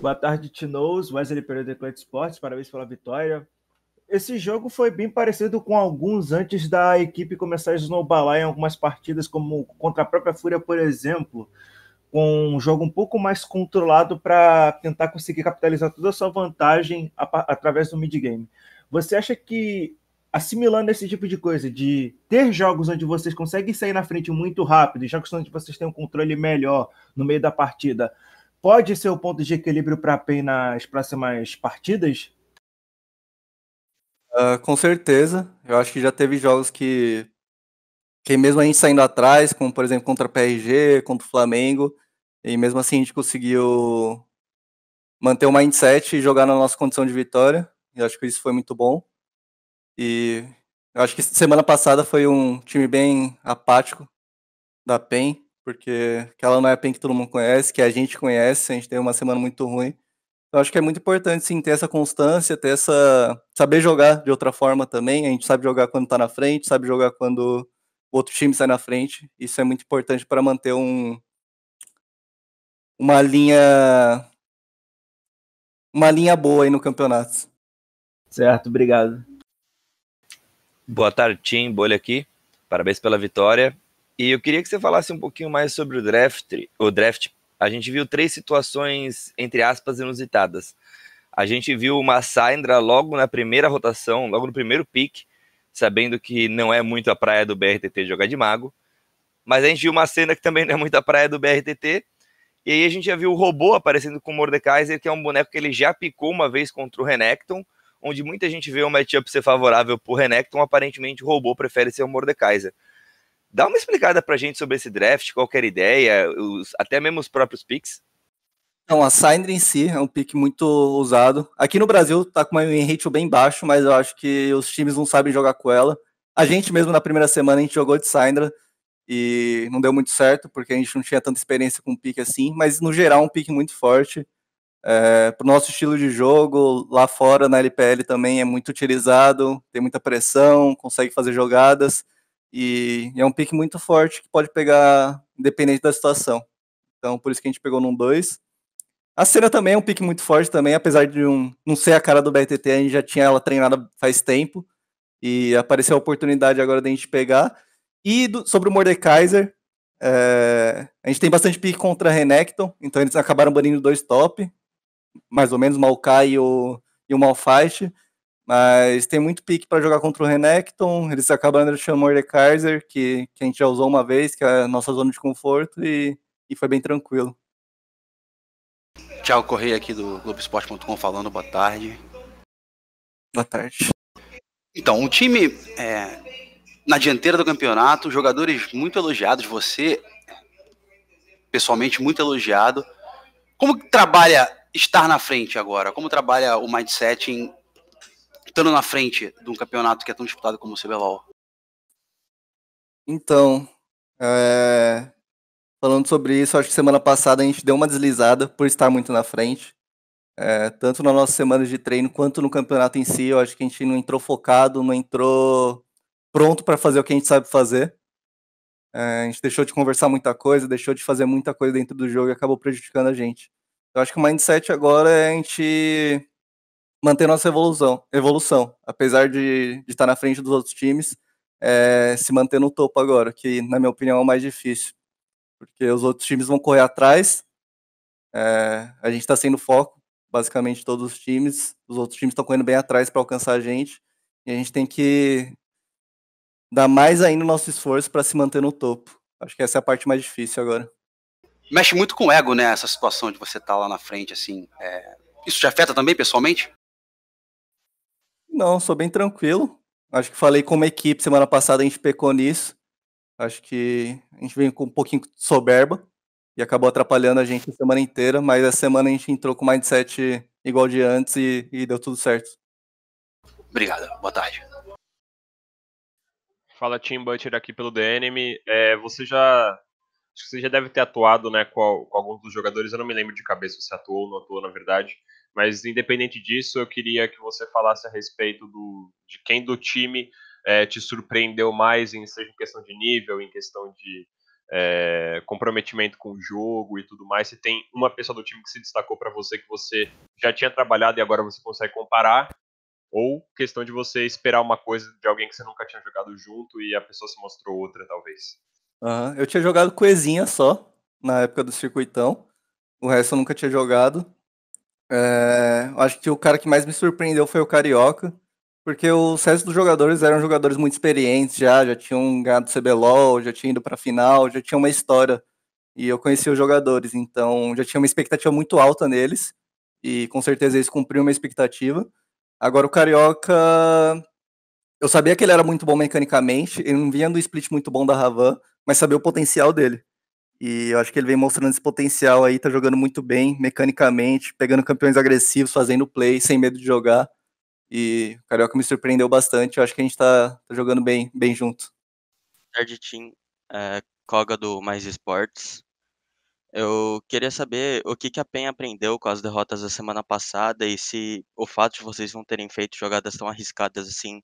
Boa tarde, Tinoz. Wesley Pereira Declante Esportes, parabéns pela vitória. Esse jogo foi bem parecido com alguns antes da equipe começar a snowballar em algumas partidas, como contra a própria Fúria, por exemplo, com um jogo um pouco mais controlado para tentar conseguir capitalizar toda a sua vantagem através do mid-game. Você acha que assimilando esse tipo de coisa, de ter jogos onde vocês conseguem sair na frente muito rápido, jogos onde vocês têm um controle melhor no meio da partida, pode ser o ponto de equilíbrio para a PEN nas próximas partidas? Uh, com certeza. Eu acho que já teve jogos que, que mesmo a gente saindo atrás, como por exemplo contra a PRG, contra o Flamengo, e mesmo assim a gente conseguiu manter o mindset e jogar na nossa condição de vitória. Eu acho que isso foi muito bom. E eu acho que semana passada foi um time bem apático da PEN porque aquela não é a PEN que todo mundo conhece, que a gente conhece, a gente teve uma semana muito ruim. Então acho que é muito importante sim ter essa constância, ter essa saber jogar de outra forma também. A gente sabe jogar quando tá na frente, sabe jogar quando o outro time sai na frente. Isso é muito importante para manter um uma linha uma linha boa aí no campeonato. Certo, obrigado. Boa tarde, Tim, bolha aqui. Parabéns pela vitória e eu queria que você falasse um pouquinho mais sobre o draft. O draft. A gente viu três situações, entre aspas, inusitadas. A gente viu o Saindra logo na primeira rotação, logo no primeiro pique, sabendo que não é muito a praia do BRTT jogar de mago. Mas a gente viu uma cena que também não é muito a praia do BRTT. E aí a gente já viu o robô aparecendo com o Mordekaiser, que é um boneco que ele já picou uma vez contra o Renekton, onde muita gente vê o matchup ser favorável pro Renekton, aparentemente o robô prefere ser o Mordekaiser. Dá uma explicada pra gente sobre esse draft, qualquer ideia, os, até mesmo os próprios picks. Então, a Sindra em si é um pick muito usado. Aqui no Brasil tá com uma rate bem baixo, mas eu acho que os times não sabem jogar com ela. A gente mesmo na primeira semana a gente jogou de Sindra e não deu muito certo, porque a gente não tinha tanta experiência com pique assim, mas no geral é um pique muito forte. É, pro nosso estilo de jogo, lá fora na LPL também é muito utilizado, tem muita pressão, consegue fazer jogadas. E é um pick muito forte que pode pegar independente da situação. Então, por isso que a gente pegou num 2. A cena também é um pick muito forte também, apesar de um, não ser a cara do BTT, a gente já tinha ela treinada faz tempo. E apareceu a oportunidade agora de a gente pegar. E do, sobre o Mordekaiser, é, a gente tem bastante pick contra a Renekton, então eles acabaram banindo dois top, mais ou menos, o Malkai e o, e o Malphite. Mas tem muito pique para jogar contra o Renekton. Eles acabam chamar o Mordekaiser, que, que a gente já usou uma vez, que é a nossa zona de conforto, e, e foi bem tranquilo. Tchau, Correia aqui do Globoesporte.com falando, boa tarde. Boa tarde. Então, um time é, na dianteira do campeonato, jogadores muito elogiados, você pessoalmente muito elogiado. Como trabalha estar na frente agora? Como trabalha o mindset em estando na frente de um campeonato que é tão disputado como o CBLOL? Então, é... falando sobre isso, acho que semana passada a gente deu uma deslizada por estar muito na frente. É, tanto na nossa semana de treino quanto no campeonato em si, eu acho que a gente não entrou focado, não entrou pronto para fazer o que a gente sabe fazer. É, a gente deixou de conversar muita coisa, deixou de fazer muita coisa dentro do jogo e acabou prejudicando a gente. Eu acho que o mindset agora é a gente manter nossa evolução, evolução apesar de, estar na frente dos outros times, é, se manter no topo agora, que na minha opinião é o mais difícil, porque os outros times vão correr atrás, é, a gente está sendo foco, basicamente todos os times, os outros times estão correndo bem atrás para alcançar a gente, e a gente tem que dar mais ainda o nosso esforço para se manter no topo. Acho que essa é a parte mais difícil agora. Mexe muito com o ego, né? Essa situação de você estar tá lá na frente, assim. É... Isso te afeta também pessoalmente? Não, sou bem tranquilo. Acho que falei com uma equipe semana passada, a gente pecou nisso. Acho que a gente veio com um pouquinho soberba e acabou atrapalhando a gente a semana inteira, mas essa semana a gente entrou com o mindset igual de antes e, e deu tudo certo. Obrigado, boa tarde. Fala Tim Butcher aqui pelo DNM. É, você já. Acho que você já deve ter atuado né, com, com alguns dos jogadores, eu não me lembro de cabeça se atuou ou não atuou, na verdade. Mas independente disso, eu queria que você falasse a respeito do, de quem do time é, te surpreendeu mais, em, seja em questão de nível, em questão de é, comprometimento com o jogo e tudo mais. Se tem uma pessoa do time que se destacou para você que você já tinha trabalhado e agora você consegue comparar, ou questão de você esperar uma coisa de alguém que você nunca tinha jogado junto e a pessoa se mostrou outra, talvez. Uhum. Eu tinha jogado coesinha só na época do circuitão. O resto eu nunca tinha jogado. É, acho que o cara que mais me surpreendeu foi o Carioca, porque o restos dos jogadores eram jogadores muito experientes já, já tinham ganhado CBLOL, já tinham ido para final, já tinha uma história. E eu conheci os jogadores, então já tinha uma expectativa muito alta neles, e com certeza eles cumpriram uma expectativa. Agora o Carioca, eu sabia que ele era muito bom mecanicamente, ele não vinha do split muito bom da Ravan, mas sabia o potencial dele. E eu acho que ele vem mostrando esse potencial aí, tá jogando muito bem, mecanicamente, pegando campeões agressivos, fazendo play, sem medo de jogar. E o Carioca me surpreendeu bastante, eu acho que a gente tá, tá jogando bem, bem junto. Third Team, é, Koga do Mais Esportes. Eu queria saber o que, que a PEN aprendeu com as derrotas da semana passada e se o fato de vocês não terem feito jogadas tão arriscadas assim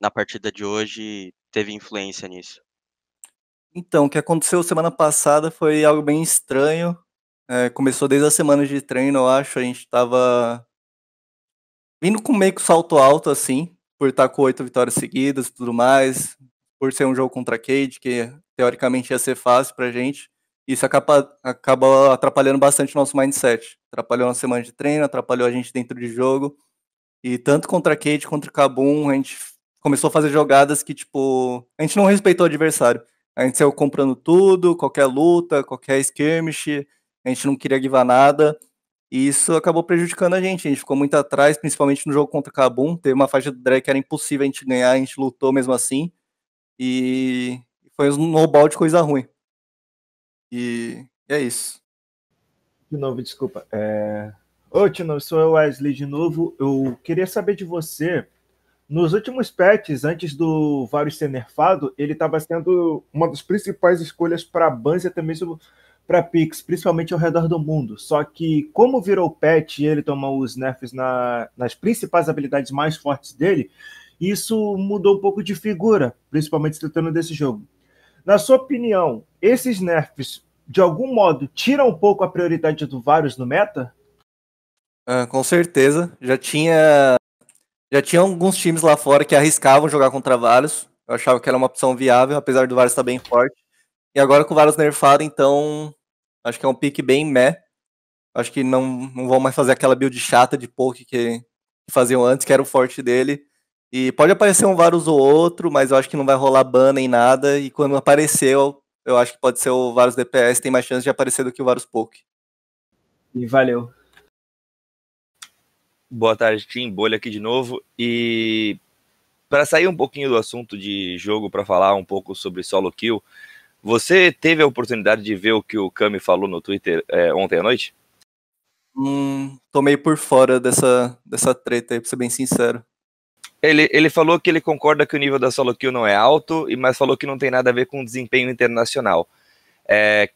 na partida de hoje teve influência nisso. Então, o que aconteceu semana passada foi algo bem estranho. É, começou desde a semana de treino, eu acho. A gente tava vindo com meio que salto alto, assim, por estar com oito vitórias seguidas e tudo mais, por ser um jogo contra a Cade, que teoricamente ia ser fácil pra gente. Isso acaba, acaba atrapalhando bastante o nosso mindset. Atrapalhou a semana de treino, atrapalhou a gente dentro de jogo. E tanto contra a Cade, contra o Kabum, a gente começou a fazer jogadas que, tipo, a gente não respeitou o adversário. A gente saiu comprando tudo, qualquer luta, qualquer skirmish, a gente não queria guivar nada. E isso acabou prejudicando a gente. A gente ficou muito atrás, principalmente no jogo contra Kabum. Teve uma faixa do Drake que era impossível a gente ganhar, a gente lutou mesmo assim. E foi um snowball de coisa ruim. E é isso. De novo, desculpa. É... Ô, Tino, sou eu, Wesley, de novo. Eu queria saber de você nos últimos patches, antes do Varus ser nerfado, ele estava sendo uma das principais escolhas para bans e até mesmo para Pix, principalmente ao redor do mundo. Só que, como virou patch e ele tomou os nerfs na, nas principais habilidades mais fortes dele, isso mudou um pouco de figura, principalmente se tratando desse jogo. Na sua opinião, esses nerfs, de algum modo, tiram um pouco a prioridade do Varus no meta? Ah, com certeza. Já tinha já tinha alguns times lá fora que arriscavam jogar com Travalos. Eu achava que era uma opção viável, apesar do Varus estar bem forte. E agora com o Varus nerfado, então acho que é um pick bem meh. Acho que não, não vão mais fazer aquela build chata de poke que faziam antes, que era o forte dele. E pode aparecer um Varus ou outro, mas eu acho que não vai rolar ban nem nada. E quando aparecer, eu, eu acho que pode ser o Varus DPS, tem mais chance de aparecer do que o Varus Poke. E valeu. Boa tarde, Tim. Bolha aqui de novo. E para sair um pouquinho do assunto de jogo, para falar um pouco sobre solo kill, você teve a oportunidade de ver o que o Kami falou no Twitter é, ontem à noite? Hum, tomei por fora dessa, dessa treta aí, pra ser bem sincero. Ele, ele falou que ele concorda que o nível da solo kill não é alto, mas falou que não tem nada a ver com desempenho internacional. É,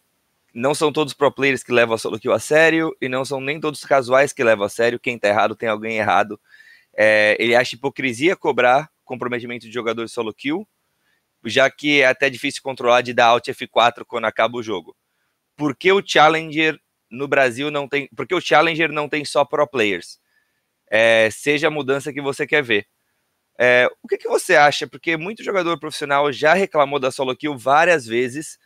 não são todos pro players que levam a solo kill a sério e não são nem todos casuais que levam a sério. Quem tá errado tem alguém errado. É, ele acha hipocrisia cobrar comprometimento de jogador solo kill, já que é até difícil controlar de dar alt F4 quando acaba o jogo. Por que o Challenger no Brasil não tem. Porque o Challenger não tem só pro players? É, seja a mudança que você quer ver. É, o que, que você acha? Porque muito jogador profissional já reclamou da solo kill várias vezes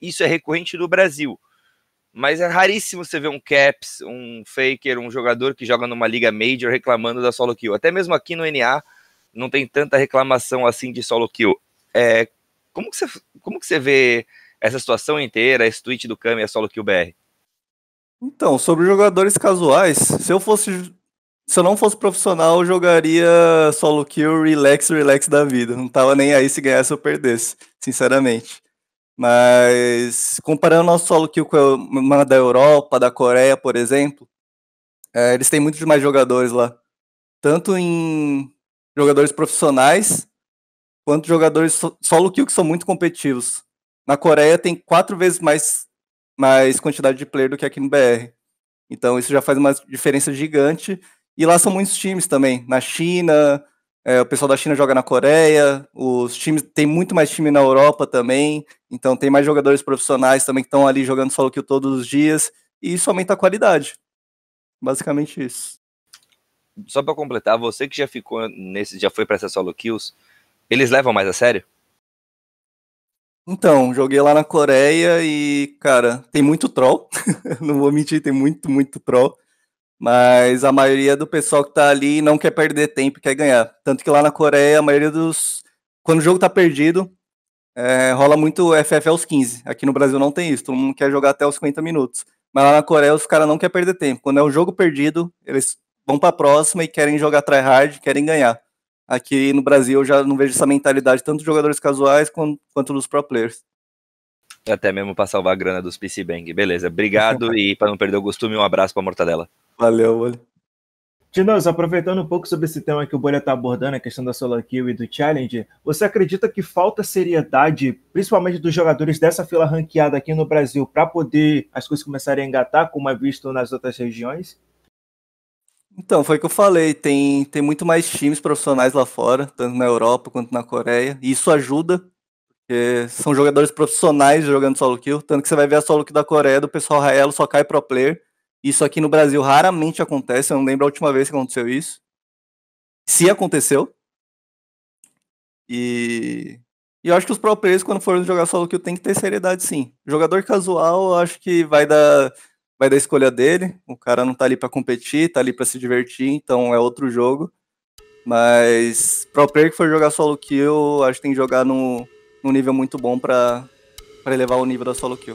isso é recorrente do Brasil. Mas é raríssimo você ver um Caps, um Faker, um jogador que joga numa liga major reclamando da solo kill. Até mesmo aqui no NA não tem tanta reclamação assim de solo kill. É, como, que você, como que você vê essa situação inteira, esse tweet do Kami e a solo kill BR? Então, sobre jogadores casuais, se eu fosse se eu não fosse profissional, eu jogaria solo kill, relax, relax da vida. Não tava nem aí se ganhasse ou perdesse, sinceramente. Mas comparando nosso solo kill com uma da Europa, da Coreia, por exemplo, é, eles têm muitos mais jogadores lá. Tanto em jogadores profissionais, quanto jogadores solo kill que são muito competitivos. Na Coreia tem quatro vezes mais, mais quantidade de player do que aqui no BR. Então isso já faz uma diferença gigante. E lá são muitos times também. Na China, é, o pessoal da China joga na Coreia, os times tem muito mais time na Europa também, então tem mais jogadores profissionais também que estão ali jogando solo kill todos os dias, e isso aumenta a qualidade. Basicamente isso. Só para completar, você que já ficou nesse, já foi para essas solo kills, eles levam mais a sério? Então, joguei lá na Coreia e, cara, tem muito troll. Não vou mentir, tem muito, muito troll. Mas a maioria do pessoal que está ali não quer perder tempo, quer ganhar. Tanto que lá na Coreia, a maioria dos. Quando o jogo está perdido, é, rola muito FF aos 15. Aqui no Brasil não tem isso, todo mundo quer jogar até os 50 minutos. Mas lá na Coreia, os caras não querem perder tempo. Quando é um jogo perdido, eles vão para a próxima e querem jogar tryhard, querem ganhar. Aqui no Brasil, eu já não vejo essa mentalidade, tanto dos jogadores casuais quanto, dos pro players. Até mesmo para salvar a grana dos PC Bang. Beleza, obrigado e para não perder o costume, um abraço para Mortadela. Valeu, Bolha. Dinos, aproveitando um pouco sobre esse tema que o Bolha está abordando, a questão da solo kill e do challenge, você acredita que falta seriedade, principalmente dos jogadores dessa fila ranqueada aqui no Brasil, para poder as coisas começarem a engatar, como é visto nas outras regiões? Então, foi o que eu falei, tem, tem muito mais times profissionais lá fora, tanto na Europa quanto na Coreia, e isso ajuda, porque são jogadores profissionais jogando solo kill, tanto que você vai ver a solo kill da Coreia, do pessoal Raelo só cai pro player, isso aqui no Brasil raramente acontece, eu não lembro a última vez que aconteceu isso. Se aconteceu. E, e eu acho que os pro players, quando forem jogar solo kill, tem que ter seriedade, sim. Jogador casual, eu acho que vai dar vai dar escolha dele. O cara não tá ali para competir, tá ali para se divertir, então é outro jogo. Mas pro player que for jogar solo kill, acho que tem que jogar num, nível muito bom para elevar o nível da solo kill.